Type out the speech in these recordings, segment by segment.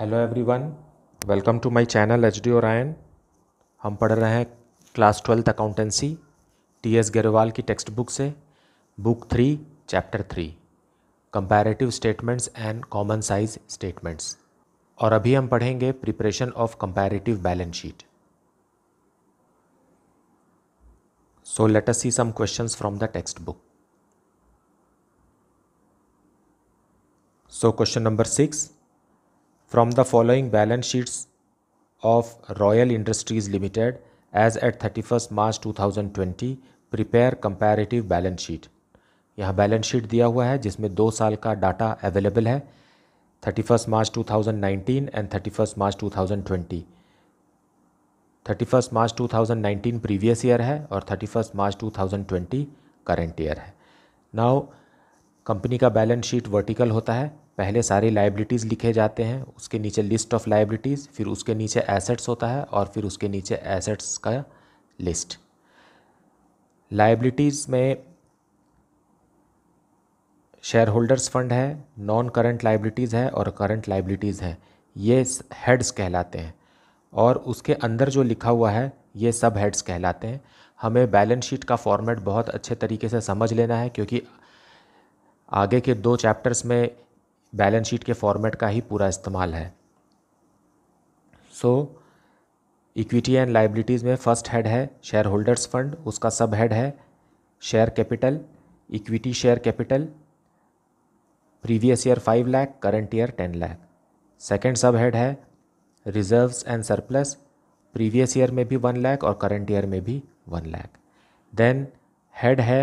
Hello everyone welcome to my channel H D Orion हम पढ़ रहे हैं class twelfth accountancy T S Grewal की टेक्स्ट बुक से book three chapter three comparative statements and common size statements और अभी हम पढ़ेंगे preparation of comparative balance sheet so let us see some questions from the text book so question number six from the following balance sheets of royal industries limited as at 31st march 2020 prepare comparative balance sheet यहाँ balance sheet दिया हुआ है जिसमें दो साल का data available है thirty first March two thousand nineteen and thirty first March two thousand twenty thirty first March two thousand nineteen previous year है और thirty first March two thousand twenty current year है now company का balance sheet vertical होता है पहले सारी liabilities लिखे जाते हैं उसके नीचे लिस्ट ऑफ लाइबिलिटीज़ फिर उसके नीचे एसेट्स होता है और फिर उसके नीचे एसेट्स का लिस्ट लाइबिलिटीज़ में शेयर होल्डर्स फंड है नॉन करंट लाइबिलिटीज़ है और करंट लाइबिलिटीज़ है ये हेड्स कहलाते हैं और उसके अंदर जो लिखा हुआ है ये सब हेड्स कहलाते हैं हमें बैलेंस शीट का फॉर्मेट बहुत अच्छे तरीके से समझ लेना है क्योंकि आगे के दो चैप्टर्स में बैलेंस शीट के फॉर्मेट का ही पूरा इस्तेमाल है सो इक्विटी एंड लाइबिलिटीज़ में फर्स्ट हेड है शेयर होल्डर्स फंड उसका सब हेड है share capital equity share capital previous year five lakh current year ten lakh second sub head है reserves and surplus previous year में भी वन लाख और current year में भी वन लाख देन हेड है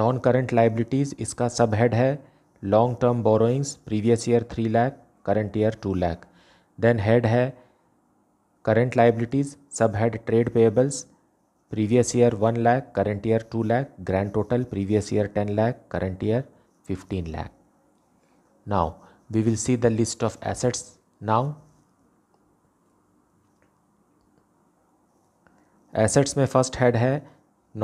नॉन करंट लाइबिलिटीज़ इसका सब हेड है long term borrowings previous year three lakh current year two lakh then head है current liabilities sub head trade payables previous year one lakh current year two lakh grand total previous year ten lakh current year fifteen lakh now we will see the list of assets now assets में first head है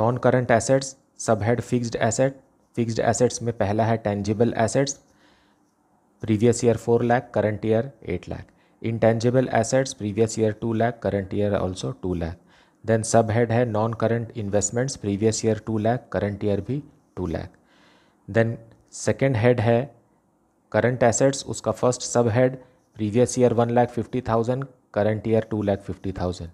non current assets sub head fixed asset fixed assets में पहला है tangible assets previous year four lakh current year eight lakh intangible assets previous year two lakh current year also two lakh then sub head है non current investments previous year two lakh current year भी two lakh then second head है current assets उसका first sub head previous year one lakh fifty thousand current year two lakh fifty thousand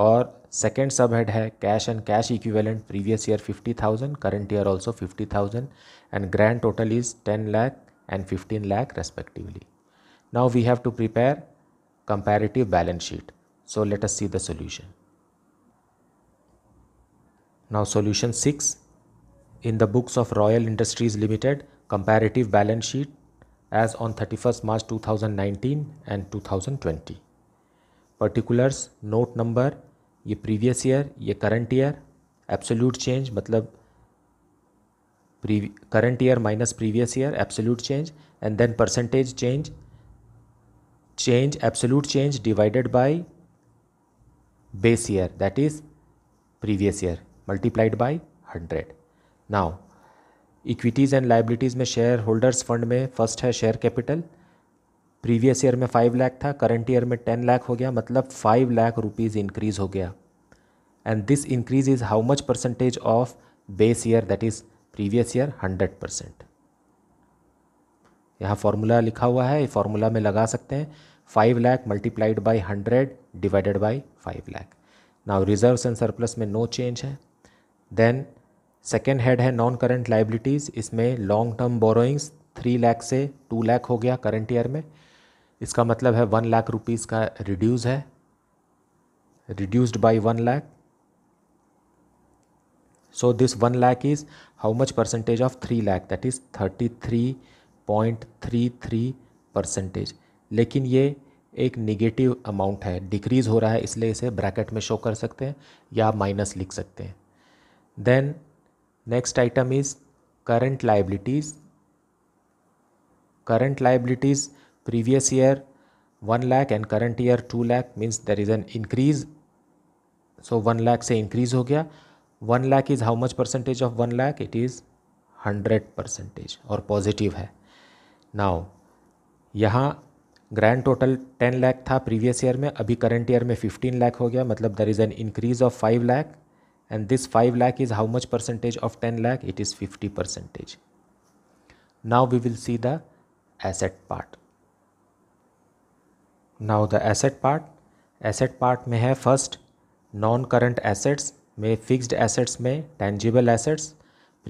और second sub head है cash and cash equivalent previous year fifty thousand current year also fifty thousand and grand total is ten lakh and fifteen lakh respectively now we have to prepare comparative balance sheet so let us see the solution now solution six in the books of Royal Industries Limited comparative balance sheet as on thirty first March two thousand nineteen and two thousand twenty particulars note number ये previous year ये current year absolute change मतलब current year minus previous year absolute change and then percentage change change absolute change divided by base year that is previous year multiplied by hundred now equities and liabilities में share holders fund में first है share capital previous year में five lakh था current year में ten lakh हो गया मतलब five lakh rupees increase हो गया and this increase is how much percentage of base year that is previous year hundred percent यहाँ फार्मूला लिखा हुआ है ये फार्मूला में लगा सकते हैं five lakh multiplied by hundred divided by five lakh now reserve and surplus में नो चेंज है देन सेकेंड हेड है नॉन करेंट लाइबिलिटीज़ इसमें long term borrowings three lakh से टू लाख हो गया करंट ईयर में इसका मतलब है वन लाख रुपीज़ का रिड्यूस है reduced by one lakh is how much percentage of three lakh that is thirty three point three three percentage लेकिन ये एक निगेटिव अमाउंट है डिक्रीज़ हो रहा है इसलिए इसे ब्रैकेट में शो कर सकते हैं या माइनस लिख सकते हैं then next item is current liabilities current liabilities previous year 1 lakh and current year 2 lakh means there is an increase so 1 lakh से increase ho gaya 1 lakh is how much percentage of 1 lakh it is 100 percentage or positive hai now yahan grand total ten lakh था previous year में अभी current year में fifteen lakh हो गया मतलब there is an increase of five lakh and this five lakh is how much percentage of ten lakh it is fifty percentage now we will see the asset part now the asset part asset part may have first non current assets may fixed assets may tangible assets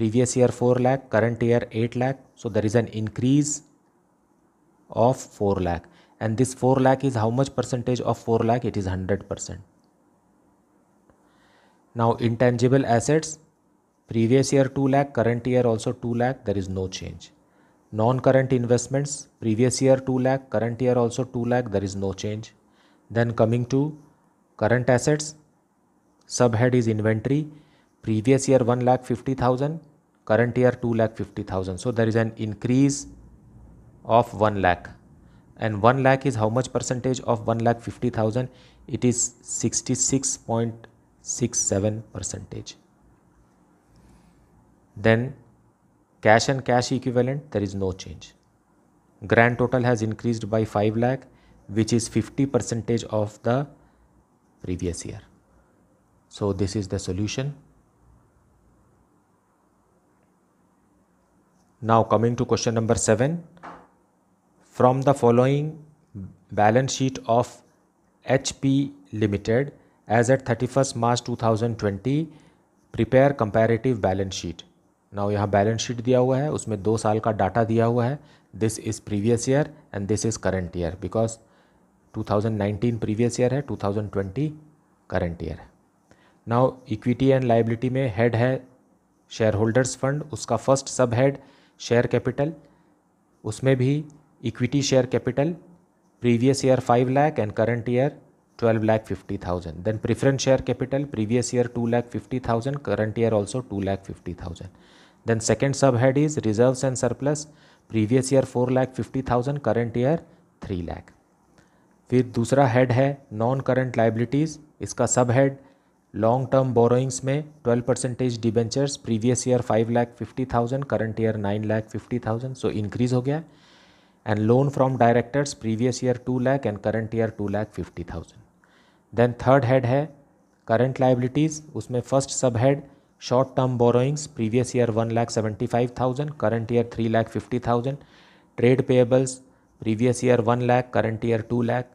previous year 4 lakh current year 8 lakh so there is an increase of 4 lakh and this 4 lakh is how much percentage of 4 lakh it is 100% now intangible assets previous year 2 lakh current year also 2 lakh there is no change Non-current investments, previous year 2 lakh, current year also 2 lakh, there is no change. Then coming to current assets, subhead is inventory, previous year 1 lakh 50,000, current year 2 lakh 50,000. So there is an increase of 1 lakh. And 1 lakh is how much percentage of 1 lakh 50,000? It is 66.67 percentage. Then Cash and cash equivalent, there is no change. Grand total has increased by 5 lakh, which is 50 percentage of the previous year. So this is the solution. Now coming to question number 7. From the following balance sheet of HP Limited as at 31st March 2020, prepare comparative balance sheet. Now यहाँ balance sheet दिया हुआ है उसमें दो साल का data दिया हुआ है this is previous year and this is current year because 2019 previous year है 2020 करंट ईयर है नाउ इक्विटी एंड लाइबिलिटी में हेड है शेयर होल्डर्स फंड उसका first sub head share capital उसमें भी equity share capital previous year five lakh and current year twelve lakh fifty thousand then preference share capital previous year two lakh fifty thousand current year also two lakh fifty thousand then second sub head is reserve and surplus previous year four lakh fifty thousand current year three lakh फिर दूसरा head है non current liabilities इसका sub head long term borrowings में twelve percentage debentures previous year five lakh fifty thousand current year nine lakh fifty thousand so increase हो गया and loan from directors previous year two lakh and current year two lakh fifty thousand then third head है current liabilities उसमें first sub head Short term borrowings previous year 1,75,000, current year 3,50,000. Trade payables previous year 1 lakh, current year 2 lakh.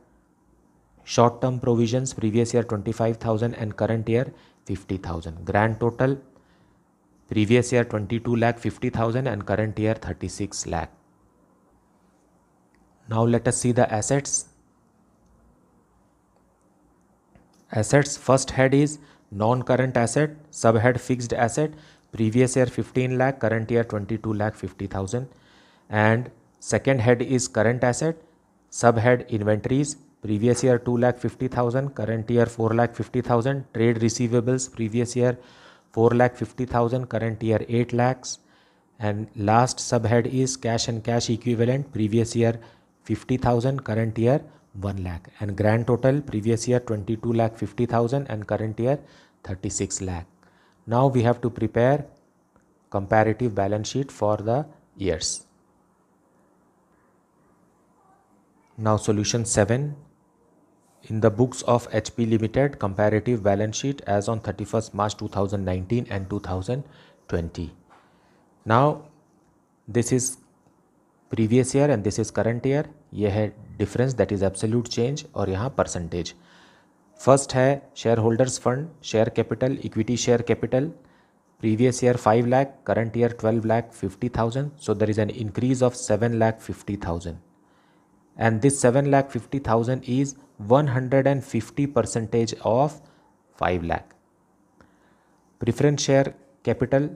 Short term provisions previous year 25,000 and current year 50,000. Grand total previous year 22 lakh 50,000 and current year 36 lakh. Now let us see the assets. Assets first head is non-current asset subhead fixed asset previous year 15 lakh current year 22 lakh 50 thousand and second head is current asset subhead inventories previous year 2 lakh 50000 current year 4 lakh 50000 trade receivables previous year 4 lakh 50000 current year 8 lakhs and last subhead is cash and cash equivalent previous year 50000 current year 1 lakh and grand total previous year 22 lakh 50000 and current year 36 lakh now we have to prepare comparative balance sheet for the years now solution 7 in the books of hp limited comparative balance sheet as on 31st march 2019 and 2020 now this is previous year and this is current year ये है difference that is absolute change और यहाँ percentage first है share holders fund share capital equity share capital previous year five lakh current year twelve lakh fifty thousand so there is an increase of seven lakh fifty thousand and this seven lakh fifty thousand is one hundred and fifty percentage of five lakh preference share capital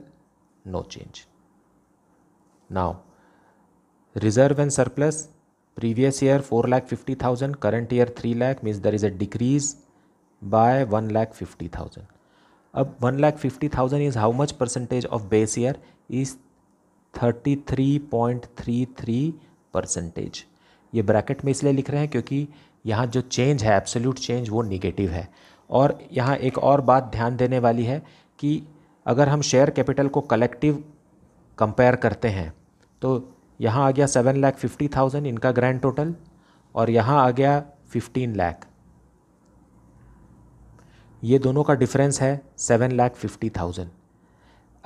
no change now reserve surplus previous year four lakh fifty thousand current year three lakh means there is a decrease by one lakh fifty thousand अब one lakh fifty thousand is how much percentage of base year is thirty three point three three percentage ये bracket में इसलिए लिख रहे हैं क्योंकि यहाँ जो चेंज है एब्सोल्यूट चेंज वो निगेटिव है और यहाँ एक और बात ध्यान देने वाली है कि अगर हम शेयर कैपिटल को कलेक्टिव कंपेयर करते हैं तो यहाँ आ गया सेवन लाख फिफ्टी थाउजेंड इनका ग्रैंड टोटल और यहाँ आ गया फिफ्टीन लाख ये दोनों का डिफरेंस है सेवन लाख फिफ्टी थाउजेंड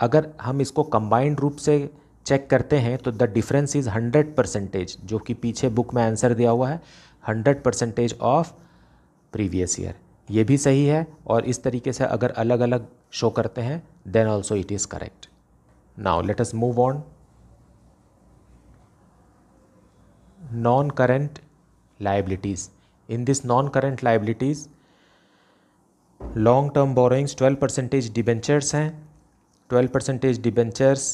अगर हम इसको कंबाइंड रूप से चेक करते हैं तो the difference is hundred percentage जो कि पीछे बुक में आंसर दिया हुआ है hundred percentage of previous year ये भी सही है और इस तरीके से अगर अलग अलग शो करते हैं then also it is correct now let us move on non current liabilities in this non current liabilities long term borrowings twelve percentage debentures हैं twelve percentage debentures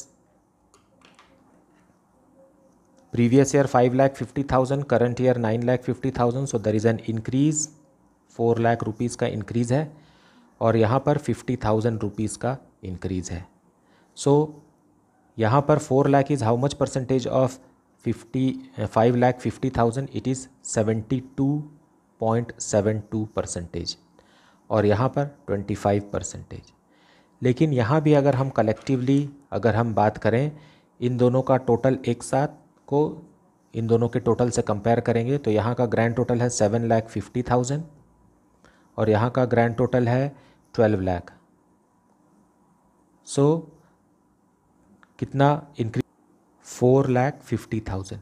previous year five lakh fifty thousand current year nine lakh fifty thousand so there is an increase four lakh rupees का increase है और यहाँ पर fifty thousand rupees का increase है so so, यहाँ पर four lakh is how much percentage of fifty five lakh fifty thousand it is seventy two point seven two percentage और यहाँ पर ट्वेंटी फाइव परसेंटेज लेकिन यहाँ भी अगर हम कलेक्टिवली अगर हम बात करें इन दोनों का टोटल एक साथ को इन दोनों के टोटल से कंपेयर करेंगे तो यहाँ का ग्रैंड टोटल है सेवन लैख फिफ्टी थाउजेंड और यहाँ का ग्रैंड टोटल है ट्वेल्व लैख सो कितना increase four lakh fifty thousand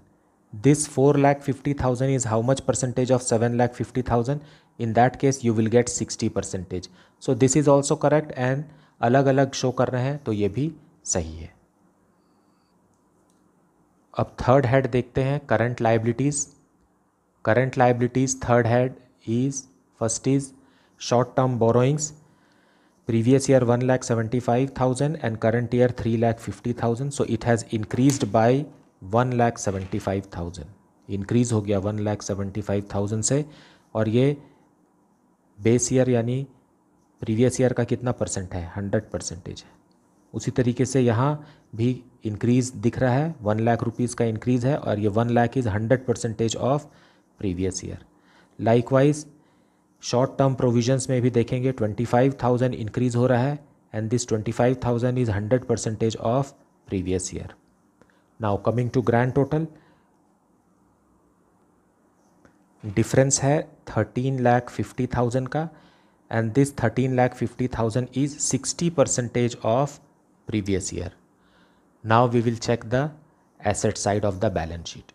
this four lakh fifty thousand is how much percentage of seven lakh fifty thousand in that case you will get sixty percentage so this is also correct and अलग अलग show कर रहे हैं तो ये भी सही है अब थर्ड हेड देखते हैं current liabilities current liabilities third head is first is short term borrowings previous year and current year and current year thousand so it so it has increased by seventy five thousand increase हो गया one lakh seventy five thousand से और ये base year यानी previous year का कितना percent है hundred percentage है उसी तरीके से यहाँ भी इंक्रीज़ दिख रहा है वन लाख रुपीज़ का इंक्रीज़ है और ये one lakh is hundred percentage of previous year likewise short term provisions में भी देखेंगे 25,000 इंक्रीज़ हो रहा है and this 25,000 is 100 percentage of previous year now coming to grand total difference है थर्टीन लैख फिफ्टी थाउजेंड का and this thirteen lakh fifty thousand is sixty percentage of previous year now we will check the asset side of the balance sheet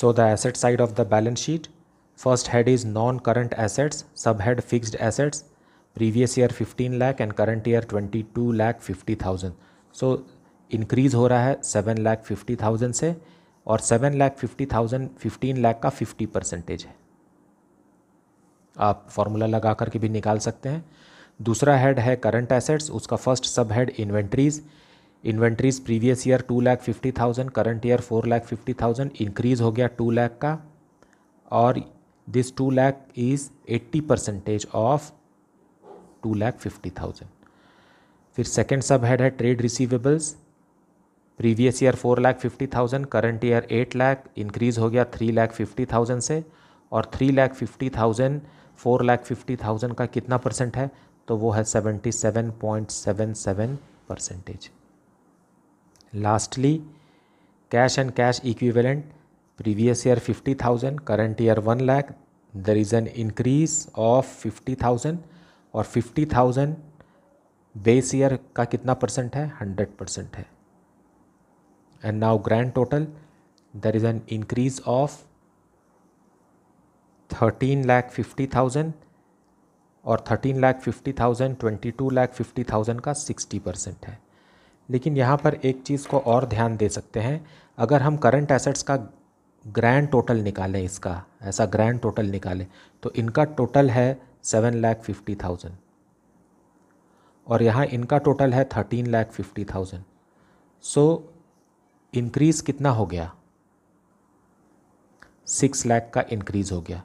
so the asset side of the balance sheet First head is non-current assets, subhead fixed assets, previous year 15 lakh and current year 22 lakh 50,000. So increase हो रहा है seven lakh fifty thousand से और seven lakh fifty thousand fifteen lakh का fifty percentage है आप formula लगा करके भी निकाल सकते हैं दूसरा हेड है करंट एसेट्स उसका first sub head inventories inventories previous year two lakh fifty thousand current year four lakh fifty thousand increase हो गया टू लाख का और this two lakh is eighty percentage of two lakh fifty thousand फिर सेकेंड सब हेड है trade receivables previous year four lakh fifty thousand current year eight lakh increase हो गया three lakh fifty thousand से और three lakh fifty thousand four lakh fifty thousand का कितना percent है तो वो है seventy seven point seven seven percentage lastly cash and cash equivalent previous year fifty thousand 50000 year one lakh lakh is an increase of fifty thousand और fifty thousand base year का कितना percent है हंड्रेड परसेंट है and now grand total there is an increase of thirteen lakh fifty thousand और thirteen lakh fifty thousand twenty two lakh fifty thousand का sixty percent है लेकिन यहाँ पर एक चीज़ को और ध्यान दे सकते हैं अगर हम करंट एसेट्स का ग्रैंड टोटल निकालें इसका ऐसा ग्रैंड टोटल निकालें तो इनका टोटल है सेवन लाख फिफ्टी थाउजेंड और यहाँ इनका टोटल है thirteen lakh fifty thousand so increase कितना हो गया सिक्स लैख का इंक्रीज़ हो गया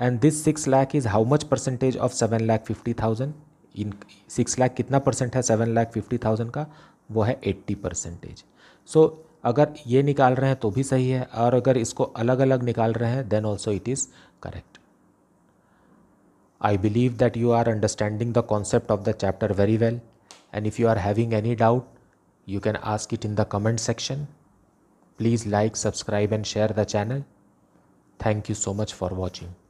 and this six lakh is how much percentage of seven lakh fifty thousand in six lakh कितना परसेंट है सेवन लाख फिफ्टी थाउजेंड का वो है एट्टी परसेंटेज सो अगर ये निकाल रहे हैं तो भी सही है और अगर इसको अलग अलग निकाल रहे हैं then also it is correct I believe that you are understanding the concept of the chapter very well and if you are having any doubt you can ask it in the comment section please like subscribe and share the channel thank you so much for watching